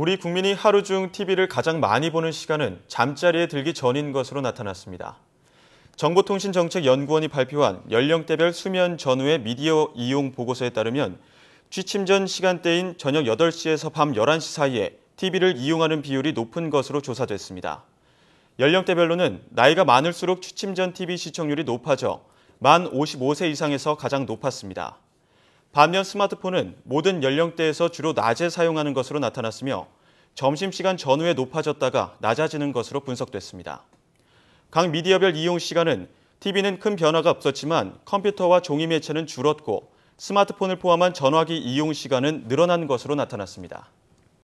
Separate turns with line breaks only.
우리 국민이 하루 중 TV를 가장 많이 보는 시간은 잠자리에 들기 전인 것으로 나타났습니다. 정보통신정책연구원이 발표한 연령대별 수면 전후의 미디어 이용 보고서에 따르면 취침 전 시간대인 저녁 8시에서 밤 11시 사이에 TV를 이용하는 비율이 높은 것으로 조사됐습니다. 연령대별로는 나이가 많을수록 취침 전 TV 시청률이 높아져 만 55세 이상에서 가장 높았습니다. 반면 스마트폰은 모든 연령대에서 주로 낮에 사용하는 것으로 나타났으며 점심시간 전후에 높아졌다가 낮아지는 것으로 분석됐습니다. 각 미디어별 이용 시간은 TV는 큰 변화가 없었지만 컴퓨터와 종이 매체는 줄었고 스마트폰을 포함한 전화기 이용 시간은 늘어난 것으로 나타났습니다.